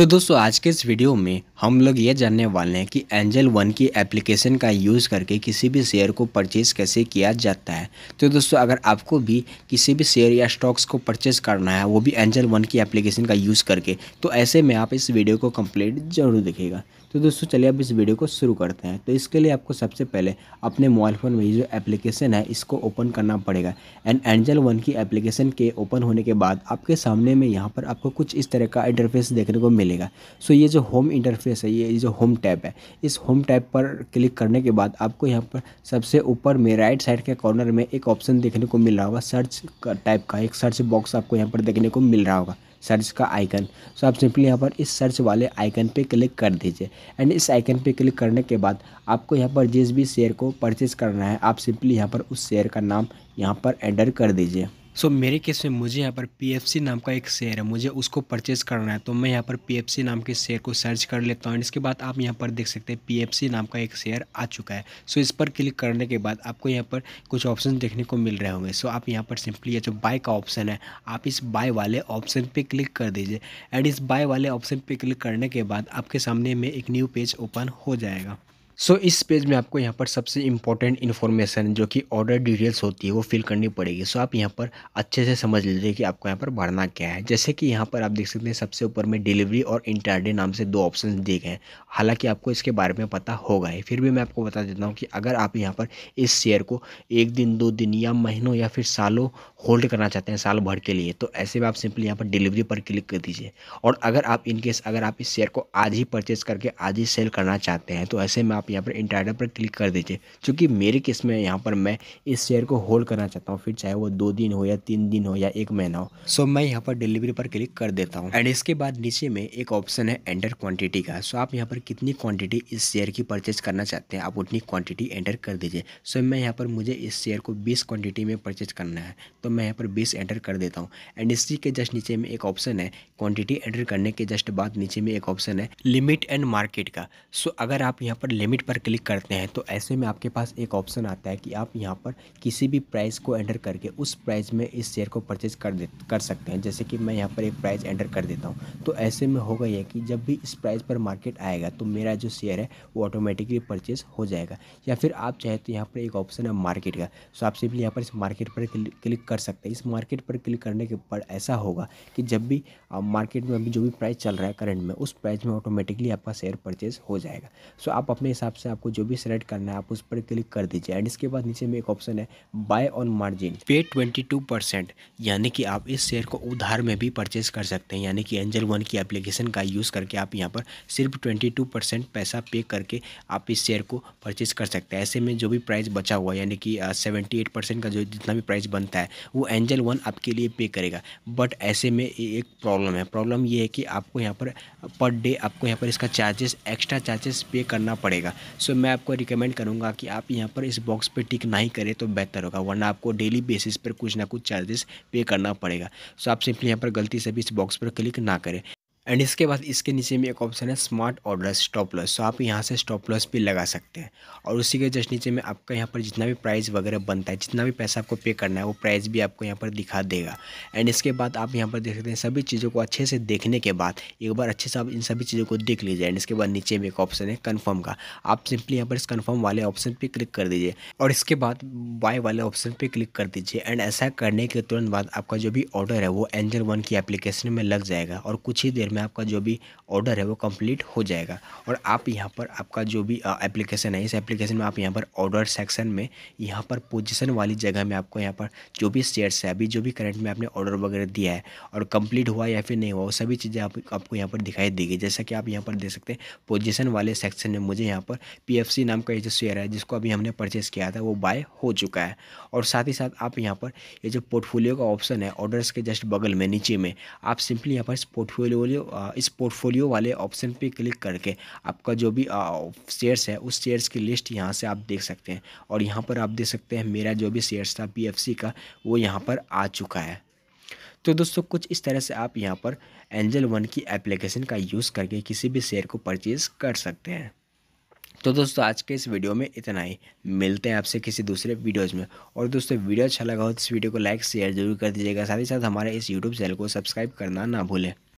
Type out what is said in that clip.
तो दोस्तों आज के इस वीडियो में हम लोग ये जानने वाले हैं कि एंजल वन की एप्लीकेशन का यूज़ करके किसी भी शेयर को परचेज़ कैसे किया जाता है तो दोस्तों अगर आपको भी किसी भी शेयर या स्टॉक्स को परचेज़ करना है वो भी एंजल वन की एप्लीकेशन का यूज़ करके तो ऐसे में आप इस वीडियो को कंप्लीट ज़रूर देखेगा तो दोस्तों चलिए अब इस वीडियो को शुरू करते हैं तो इसके लिए आपको सबसे पहले अपने मोबाइल फ़ोन में जो एप्लीकेशन है इसको ओपन करना पड़ेगा एंड एंजल वन की एप्लीकेशन के ओपन होने के बाद आपके सामने में यहाँ पर आपको कुछ इस तरह का इंटरफेस देखने को मिलेगा सो ये जो होम इंटरफेस है ये जो होम टैप है इस होम टैप पर क्लिक करने के बाद आपको यहाँ पर सबसे ऊपर में राइट साइड के कॉर्नर में एक ऑप्शन देखने को मिल रहा होगा सर्च टाइप का एक सर्च बॉक्स आपको यहाँ पर देखने को मिल रहा होगा सर्च का आइकन सो आप सिंपली यहाँ पर इस सर्च वाले आइकन पे क्लिक कर दीजिए एंड इस आइकन पे क्लिक करने के बाद आपको यहाँ पर जिस भी शेयर को परचेज़ करना है आप सिंपली यहाँ पर उस शेयर का नाम यहाँ पर एंटर कर दीजिए सो so, मेरे केस में मुझे यहाँ पर पी नाम का एक शेयर है मुझे उसको परचेज़ करना है तो मैं यहाँ पर पी नाम के शेयर को सर्च कर लेता हूँ एंड इसके बाद आप यहाँ पर देख सकते हैं पी नाम का एक शेयर आ चुका है सो so, इस पर क्लिक करने के बाद आपको यहाँ पर कुछ ऑप्शन देखने को मिल रहे होंगे सो so, आप यहाँ पर सिंपली ये जो बाय का ऑप्शन है आप इस बाय वाले ऑप्शन पर क्लिक कर दीजिए एंड इस बाय वाले ऑप्शन पर क्लिक करने के बाद आपके सामने में एक न्यू पेज ओपन हो जाएगा सो so, इस पेज में आपको यहाँ पर सबसे इंपॉर्टेंट इन्फॉर्मेशन जो कि ऑर्डर डिटेल्स होती है वो फिल करनी पड़ेगी सो so, आप यहाँ पर अच्छे से समझ लीजिए कि आपको यहाँ पर भरना क्या है जैसे कि यहाँ पर आप देख सकते हैं सबसे ऊपर में डिलीवरी और इंटरडे नाम से दो ऑप्शन दिए गए हैं हालाँकि आपको इसके बारे में पता होगा ही फिर भी मैं आपको बता देता हूँ कि अगर आप यहाँ पर इस शेयर को एक दिन दो दिन या महीनों या फिर सालों होल्ड करना चाहते हैं साल भर के लिए तो ऐसे में आप सिंपली यहाँ पर डिलीवरी पर क्लिक कर दीजिए और अगर आप इनकेस अगर आप इस शेयर को आज ही परचेज़ करके आज ही सेल करना चाहते हैं तो ऐसे में आप यहाँ पर इंटायर्डर पर क्लिक कर दीजिए क्योंकि मेरे केस में यहाँ पर मैं इस शेयर को होल्ड करना चाहता हूँ फिर चाहे वो दो दिन हो या तीन दिन हो या एक महीना हो सो मैं यहाँ पर डिलीवरी पर क्लिक कर देता हूँ एंड इसके बाद नीचे में एक ऑप्शन है एंटर क्वान्टिटी का सो आप यहाँ पर कितनी क्वान्टिटी इस शेयर की परचेज करना चाहते हैं आप उतनी क्वान्टिटी एंटर कर दीजिए सो मैं यहाँ पर मुझे इस शेयर को बीस क्वान्टिटी में परचेज करना है तो मैं यहाँ पर बीस एंटर कर देता हूँ एंड इसी के जस्ट नीचे में एक ऑप्शन है क्वान्टिटी एंटर करने के जस्ट बाद नीचे में एक ऑप्शन है लिमिट एंड मार्केट का सो अगर आप यहाँ पर लिमिट सबमिट पर क्लिक करते हैं तो ऐसे में आपके पास एक ऑप्शन आता है कि आप यहाँ पर किसी भी प्राइस को एंटर करके उस प्राइस में इस शेयर को परचेज कर दे कर सकते हैं जैसे कि मैं यहाँ पर एक प्राइस एंटर कर देता हूँ तो ऐसे में होगा यह कि जब भी इस प्राइस पर मार्केट आएगा तो मेरा जो शेयर है वो ऑटोमेटिकली परचेज हो जाएगा या फिर आप चाहे तो यहाँ पर एक ऑप्शन है मार्केट का सो तो आप सिंपली यहाँ पर इस मार्केट पर क्लिक कर सकते हैं इस मार्केट पर क्लिक करने के बाद ऐसा होगा कि जब भी मार्केट में अभी जो भी प्राइस चल रहा है करंट में उस प्राइस में ऑटोमेटिकली आपका शेयर परचेज हो जाएगा सो आप अपने हिसाब से आपको जो भी सेलेक्ट करना है आप उस पर क्लिक कर दीजिए एंड इसके बाद नीचे में एक ऑप्शन है बाय ऑन मार्जिन पे ट्वेंटी टू परसेंट यानी कि आप इस शेयर को उधार में भी परचेज कर सकते हैं यानी कि एंजल वन की एप्लीकेशन का यूज़ करके आप यहाँ पर सिर्फ ट्वेंटी टू परसेंट पैसा पे करके आप इस शेयर को परचेज कर सकते हैं ऐसे में जो भी प्राइस बचा हुआ है यानी कि सेवेंटी एट परसेंट का जो जितना भी प्राइस बनता है वो एंजल वन आपके लिए पे करेगा बट ऐसे में एक प्रॉब्लम है प्रॉब्लम ये है कि आपको यहाँ पर पर डे आपको यहाँ पर इसका चार्जेस एक्स्ट्रा चार्जेस पे करना पड़ेगा जाएगा सो मैं आपको रिकमेंड करूँगा कि आप यहाँ पर इस बॉक्स पर टिक नहीं करें तो बेहतर होगा वरना आपको डेली बेसिस पर कुछ ना कुछ चार्जेस पे करना पड़ेगा सो आप सिंपली यहाँ पर गलती से भी इस बॉक्स पर क्लिक ना करें एंड इसके बाद इसके नीचे में एक ऑप्शन है स्मार्ट ऑर्डर स्टॉप लॉस तो आप यहाँ से स्टॉप लॉस भी लगा सकते हैं और उसी के जस्ट नीचे में आपका यहाँ पर जितना भी प्राइस वगैरह बनता है जितना भी पैसा आपको पे करना है वो प्राइस भी आपको यहाँ पर दिखा देगा एंड इसके बाद आप यहाँ पर देख सकते हैं सभी चीज़ों को अच्छे से देखने के बाद एक बार अच्छे से आप इन सभी चीज़ों को देख लीजिए एंड इसके बाद नीचे में एक ऑप्शन है कन्फर्म का आप सिंपली यहाँ पर इस कन्फर्म वाले ऑप्शन पर क्लिक कर दीजिए और इसके बाद बाय वाले ऑप्शन पर क्लिक कर दीजिए एंड ऐसा करने के तुरंत बाद आपका जो भी ऑर्डर है वो एंजल वन की एप्लीकेशन में लग जाएगा और कुछ ही देर में में आपका जो भी ऑर्डर है वो कंप्लीट हो जाएगा और आप यहाँ पर आपका जो भी एप्लीकेशन है इस एप्लीकेशन में आप यहाँ पर ऑर्डर सेक्शन में यहाँ पर पोजिशन वाली जगह में आपको यहाँ पर जो भी शेयर्स है अभी जो भी करंट में आपने ऑर्डर वगैरह दिया है और कंप्लीट हुआ या फिर नहीं हुआ वो सभी चीज़ें आप, आपको यहाँ पर दिखाई देगी जैसा कि आप यहाँ पर देख सकते हैं पोजिशन वाले सेक्शन में मुझे यहाँ पर पी नाम का ये जो शेयर है जिसको अभी हमने परचेस किया था वो बाय हो चुका है और साथ ही साथ आप यहाँ पर ये जो पोर्टफोलियो का ऑप्शन है ऑर्डर्स के जस्ट बगल में नीचे में आप सिंपली यहाँ पर इस पोर्टफोलियो पोर्टफोलियो इस पोर्टफोलियो वाले ऑप्शन पे क्लिक करके आपका जो भी शेयर्स है उस शेयर्स की लिस्ट यहाँ से आप देख सकते हैं और यहाँ पर आप देख सकते हैं मेरा जो भी शेयर्स था पी का वो यहाँ पर आ चुका है तो दोस्तों कुछ इस तरह से आप यहाँ पर एंजल वन की एप्लीकेशन का यूज़ करके किसी भी शेयर को परचेज़ कर सकते हैं तो दोस्तों आज के इस वीडियो में इतना ही मिलते हैं आपसे किसी दूसरे वीडियोज़ में और दोस्तों वीडियो अच्छा लगा हो तो इस वीडियो को लाइक शेयर जरूर कर दीजिएगा साथ ही साथ हमारे इस यूट्यूब चैनल को सब्सक्राइब करना ना भूलें